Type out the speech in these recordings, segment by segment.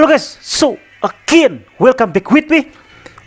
Halo guys, so again welcome back with me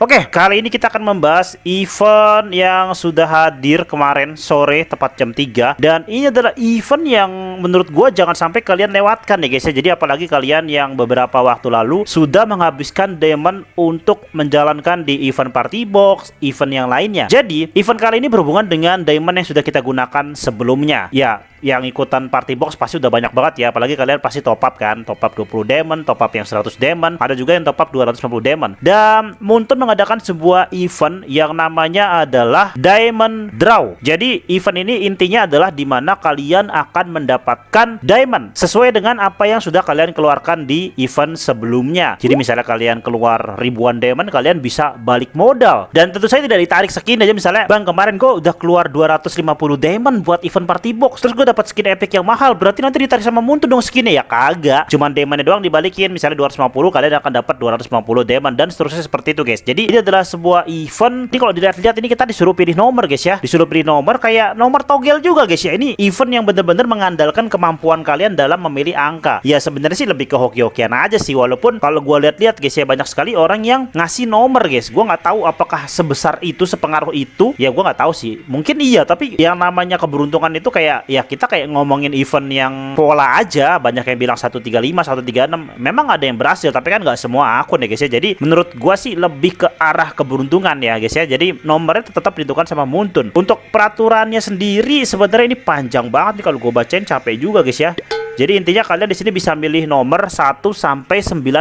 Oke, okay, kali ini kita akan membahas event yang sudah hadir kemarin sore tepat jam 3 dan ini adalah event yang menurut gue jangan sampai kalian lewatkan ya guys ya. Jadi apalagi kalian yang beberapa waktu lalu sudah menghabiskan diamond untuk menjalankan di event party box, event yang lainnya. Jadi, event kali ini berhubungan dengan diamond yang sudah kita gunakan sebelumnya. Ya, yang ikutan party box pasti udah banyak banget ya apalagi kalian pasti top up kan top up 20 diamond top up yang 100 diamond ada juga yang top up 250 diamond dan Muntun mengadakan sebuah event yang namanya adalah diamond draw jadi event ini intinya adalah dimana kalian akan mendapatkan diamond sesuai dengan apa yang sudah kalian keluarkan di event sebelumnya jadi misalnya kalian keluar ribuan diamond kalian bisa balik modal dan tentu saya tidak ditarik skin aja misalnya bang kemarin kok udah keluar 250 diamond buat event party box terus gue dapat skin epic yang mahal, berarti nanti ditarik sama Moon Muntu dong skinnya ya kagak. Cuman diamondnya doang dibalikin, misalnya 250 kalian akan dapat 250 diamond dan seterusnya seperti itu guys. Jadi ini adalah sebuah event. Ini kalau dilihat-lihat ini kita disuruh pilih nomor guys ya, disuruh pilih nomor kayak nomor togel juga guys ya. Ini event yang bener-bener mengandalkan kemampuan kalian dalam memilih angka. Ya sebenarnya sih lebih ke hoki-hokian aja sih, walaupun kalau gue lihat-lihat guys ya banyak sekali orang yang ngasih nomor guys. Gue nggak tahu apakah sebesar itu, sepengaruh itu. Ya gue nggak tahu sih. Mungkin iya, tapi yang namanya keberuntungan itu kayak ya kita kita kayak ngomongin event yang pola aja banyak yang bilang 135 136 memang ada yang berhasil tapi kan nggak semua akun ya guys ya jadi menurut gua sih lebih ke arah keberuntungan ya guys ya jadi nomornya tetap ditentukan sama Muntun untuk peraturannya sendiri sebenarnya ini panjang banget nih kalau gue bacain capek juga guys ya jadi intinya kalian di sini bisa milih nomor 1 sampai 99.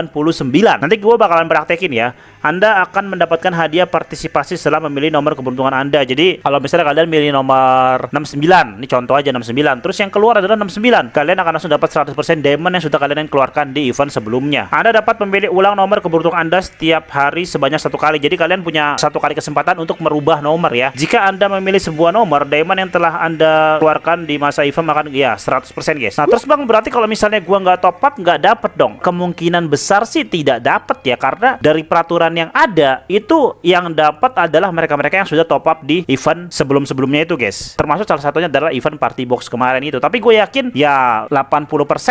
Nanti gue bakalan praktekin ya. Anda akan mendapatkan hadiah partisipasi setelah memilih nomor keberuntungan Anda. Jadi kalau misalnya kalian milih nomor 69, ini contoh aja 69. Terus yang keluar adalah 69. Kalian akan langsung dapat 100% diamond yang sudah kalian keluarkan di event sebelumnya. Anda dapat memilih ulang nomor keberuntungan Anda setiap hari sebanyak satu kali. Jadi kalian punya satu kali kesempatan untuk merubah nomor ya. Jika Anda memilih sebuah nomor, diamond yang telah Anda keluarkan di masa event akan ya 100% guys. Nah, terus Bang berarti kalau misalnya gua nggak top up nggak dapat dong. Kemungkinan besar sih tidak dapat ya karena dari peraturan yang ada itu yang dapat adalah mereka-mereka yang sudah top up di event sebelum-sebelumnya itu guys termasuk salah satunya adalah event party box kemarin itu tapi gue yakin ya 80%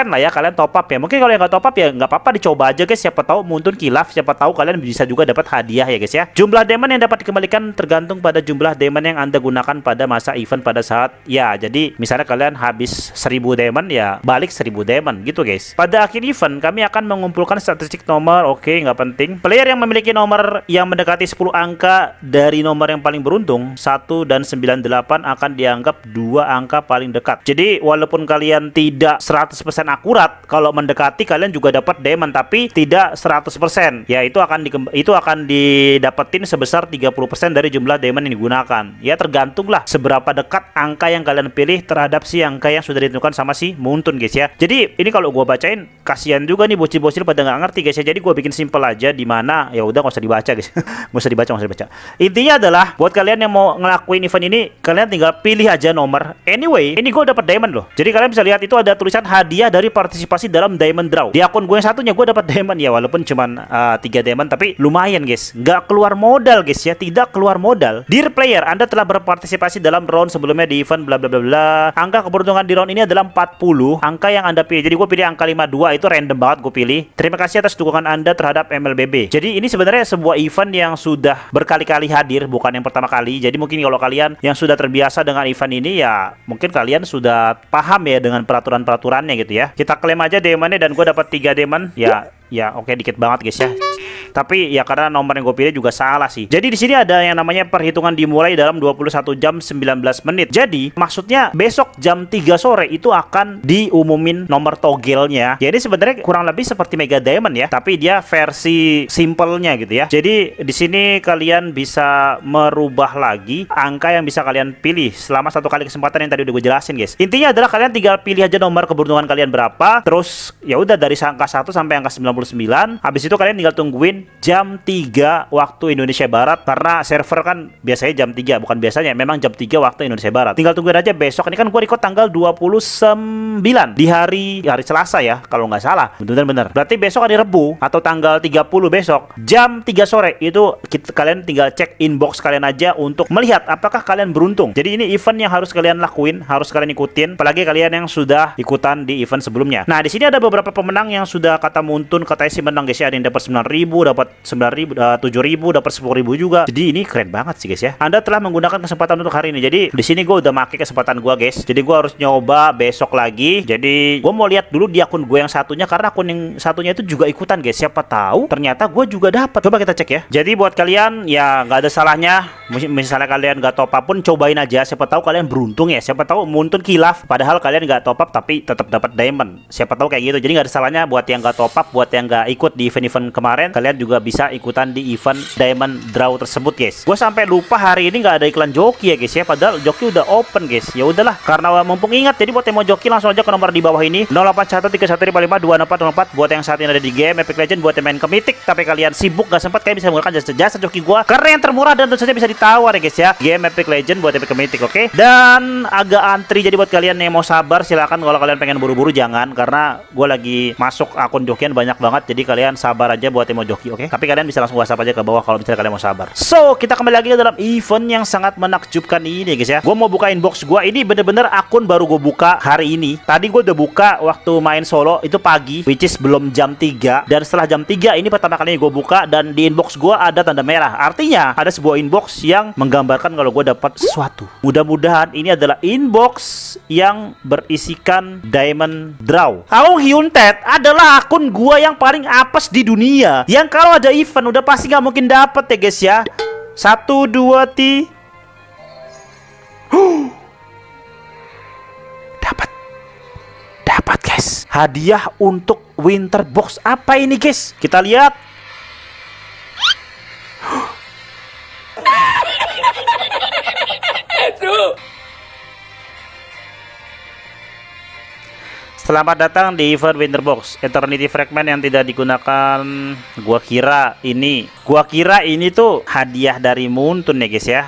lah ya kalian top up ya mungkin kalau yang nggak top up ya nggak apa-apa dicoba aja guys siapa tahu muntun kilaf siapa tahu kalian bisa juga dapat hadiah ya guys ya jumlah demon yang dapat dikembalikan tergantung pada jumlah demon yang anda gunakan pada masa event pada saat ya jadi misalnya kalian habis 1000 demon ya balik 1000 demon gitu guys pada akhir event kami akan mengumpulkan statistik nomor oke okay, nggak penting player yang memiliki memiliki nomor yang mendekati 10 angka dari nomor yang paling beruntung, 1 dan 98 akan dianggap dua angka paling dekat. Jadi walaupun kalian tidak 100% akurat, kalau mendekati kalian juga dapat diamond tapi tidak 100%. Ya itu akan itu akan didapetin sebesar 30% dari jumlah diamond yang digunakan. Ya tergantunglah seberapa dekat angka yang kalian pilih terhadap si angka yang sudah ditentukan sama si Muntun guys ya. Jadi ini kalau gue bacain kasihan juga nih bocil-bocil pada nggak ngerti guys ya. Jadi gue bikin simple aja di mana ya udah udah nggak usah dibaca guys nggak usah dibaca nggak usah dibaca intinya adalah buat kalian yang mau ngelakuin event ini kalian tinggal pilih aja nomor anyway ini gue dapat diamond loh jadi kalian bisa lihat itu ada tulisan hadiah dari partisipasi dalam diamond draw di akun gue yang satunya gue dapat diamond ya walaupun cuman eh, tiga uh, diamond tapi lumayan guys nggak keluar modal guys ya tidak keluar modal dear player anda telah berpartisipasi dalam round sebelumnya di event bla bla bla bla angka keberuntungan di round ini adalah 40 angka yang anda pilih jadi gue pilih angka 52 itu random banget gue pilih terima kasih atas dukungan anda terhadap MLBB jadi ini sebenarnya sebenarnya sebuah event yang sudah berkali-kali hadir bukan yang pertama kali jadi mungkin kalau kalian yang sudah terbiasa dengan event ini ya mungkin kalian sudah paham ya dengan peraturan-peraturannya gitu ya kita klaim aja demonnya dan gue dapat tiga demon ya ya oke okay, dikit banget guys ya tapi ya karena nomor yang gue pilih juga salah sih. Jadi di sini ada yang namanya perhitungan dimulai dalam 21 jam 19 menit. Jadi maksudnya besok jam 3 sore itu akan diumumin nomor togelnya. Jadi ya, sebenarnya kurang lebih seperti Mega Diamond ya, tapi dia versi simpelnya gitu ya. Jadi di sini kalian bisa merubah lagi angka yang bisa kalian pilih selama satu kali kesempatan yang tadi udah gue jelasin guys. Intinya adalah kalian tinggal pilih aja nomor keberuntungan kalian berapa, terus ya udah dari angka 1 sampai angka 90 59. Habis itu kalian tinggal tungguin jam 3 waktu Indonesia Barat karena server kan biasanya jam 3 bukan biasanya memang jam 3 waktu Indonesia Barat. Tinggal tungguin aja besok. Ini kan gue record tanggal 29 di hari di hari Selasa ya kalau nggak salah. Bener bener. Berarti besok hari Rebu atau tanggal 30 besok jam 3 sore itu kita, kalian tinggal cek inbox kalian aja untuk melihat apakah kalian beruntung. Jadi ini event yang harus kalian lakuin, harus kalian ikutin apalagi kalian yang sudah ikutan di event sebelumnya. Nah, di sini ada beberapa pemenang yang sudah kata muntun Kata sih menang guys ya. Ada yang dapat 9000, dapat 9000, uh, 7000, dapat 10000 juga. Jadi ini keren banget sih guys ya. Anda telah menggunakan kesempatan untuk hari ini. Jadi di sini gue udah make kesempatan gue guys. Jadi gue harus nyoba besok lagi. Jadi gue mau lihat dulu di akun gue yang satunya karena akun yang satunya itu juga ikutan guys. Siapa tahu ternyata gue juga dapat. Coba kita cek ya. Jadi buat kalian ya nggak ada salahnya. Misalnya kalian nggak top up pun cobain aja. Siapa tahu kalian beruntung ya. Siapa tahu muntun kilaf. Padahal kalian nggak top up tapi tetap dapat diamond. Siapa tahu kayak gitu. Jadi nggak ada salahnya buat yang nggak top up buat yang gak ikut di event-event kemarin kalian juga bisa ikutan di event diamond draw tersebut guys gue sampai lupa hari ini nggak ada iklan joki ya guys ya padahal joki udah open guys ya udahlah karena mumpung ingat jadi buat yang mau joki langsung aja ke nomor di bawah ini 081315526404 buat yang saat ini ada di game Epic Legend buat yang main kemitik tapi kalian sibuk gak sempat kalian bisa menggunakan jasa, jasa joki gue karena yang termurah dan tentu saja bisa ditawar ya guys ya game Epic Legend buat Epic kemitik oke okay? dan agak antri jadi buat kalian yang mau sabar silahkan kalau kalian pengen buru-buru jangan karena gue lagi masuk akun jokian banyak banget jadi kalian sabar aja buat emo Joki oke okay? tapi kalian bisa langsung WhatsApp aja ke bawah kalau misalnya kalian mau sabar so kita kembali lagi ke dalam event yang sangat menakjubkan ini guys ya gue mau buka inbox gue ini bener-bener akun baru gue buka hari ini tadi gue udah buka waktu main solo itu pagi which is belum jam 3 dan setelah jam 3 ini pertama kali gue buka dan di inbox gue ada tanda merah artinya ada sebuah inbox yang menggambarkan kalau gue dapat sesuatu mudah-mudahan ini adalah inbox yang berisikan diamond draw Aung Hyun Ted adalah akun gue yang yang paling apes di dunia Yang kalau ada event udah pasti nggak mungkin dapet ya guys ya Satu, dua, ti Dapat Dapat guys Hadiah untuk winter box apa ini guys Kita lihat Selamat datang di event Winterbox Eternity Fragment yang tidak digunakan Gua kira ini Gua kira ini tuh hadiah dari Muntun ya guys ya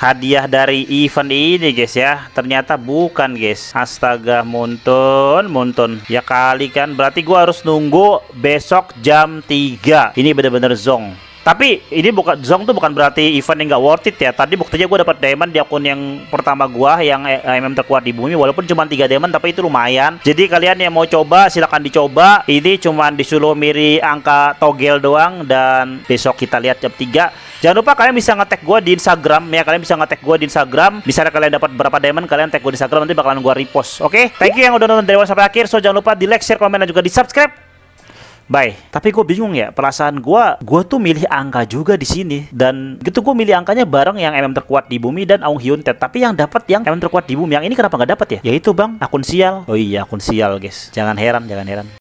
Hadiah dari event ini guys ya Ternyata bukan guys Astaga Muntun Muntun Ya kali kan Berarti gua harus nunggu besok jam 3 Ini bener-bener zong tapi ini bukan Zong tuh bukan berarti event yang gak worth it ya. Tadi buktinya gue dapat diamond di akun yang pertama gue yang MM terkuat di bumi walaupun cuma tiga diamond tapi itu lumayan. Jadi kalian yang mau coba silahkan dicoba. Ini cuma disuruh miri angka togel doang dan besok kita lihat jam 3. Jangan lupa kalian bisa ngetek gue di Instagram ya. Kalian bisa ngetek gue di Instagram. misalnya kalian dapat berapa diamond kalian tag gue di Instagram nanti bakalan gue repost. Oke, okay? thank you yang udah nonton dari awal sampai akhir. So jangan lupa di like, share, komen dan juga di subscribe. Bye. Tapi gue bingung ya, perasaan gue, gue tuh milih angka juga di sini. Dan gitu gue milih angkanya bareng yang MM terkuat di bumi dan Aung Hyun Ted. Tapi yang dapat yang MM terkuat di bumi, yang ini kenapa nggak dapat ya? Yaitu bang, akun sial. Oh iya, akun sial guys. Jangan heran, jangan heran.